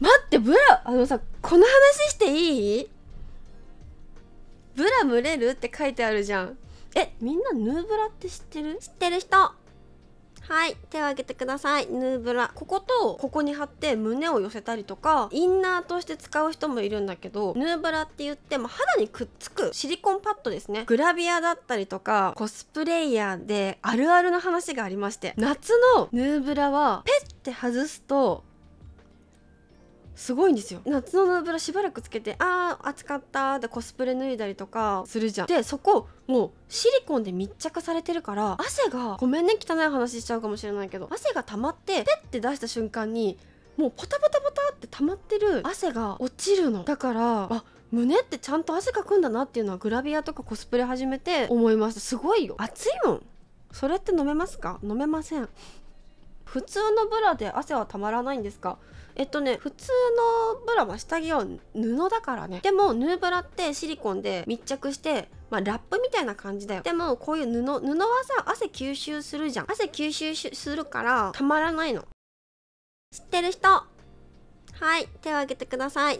待ってブラあのさこの話していいブラ群れるって書いてあるじゃんえみんなヌーブラって知ってる知ってる人はい手を挙げてくださいヌーブラこことここに貼って胸を寄せたりとかインナーとして使う人もいるんだけどヌーブラって言っても肌にくっつくシリコンパッドですねグラビアだったりとかコスプレイヤーであるあるの話がありまして夏のヌーブラはペッて外すとすごいんですよ夏のブラしばらくつけてあー暑かったでコスプレ脱いだりとかするじゃんでそこもうシリコンで密着されてるから汗がごめんね汚い話しちゃうかもしれないけど汗が溜まってペッて出した瞬間にもうポタポタポタって溜まってる汗が落ちるのだからあ胸ってちゃんと汗かくんだなっていうのはグラビアとかコスプレ始めて思いましたすごいよ暑いもんそれって飲めますか飲めません普通のブラで汗はたまらないんですかえっとね普通のブラは下着は布だからねでもヌーブラってシリコンで密着してまあ、ラップみたいな感じだよでもこういう布布はさ汗吸収するじゃん汗吸収するからたまらないの知ってる人はい手を挙げてください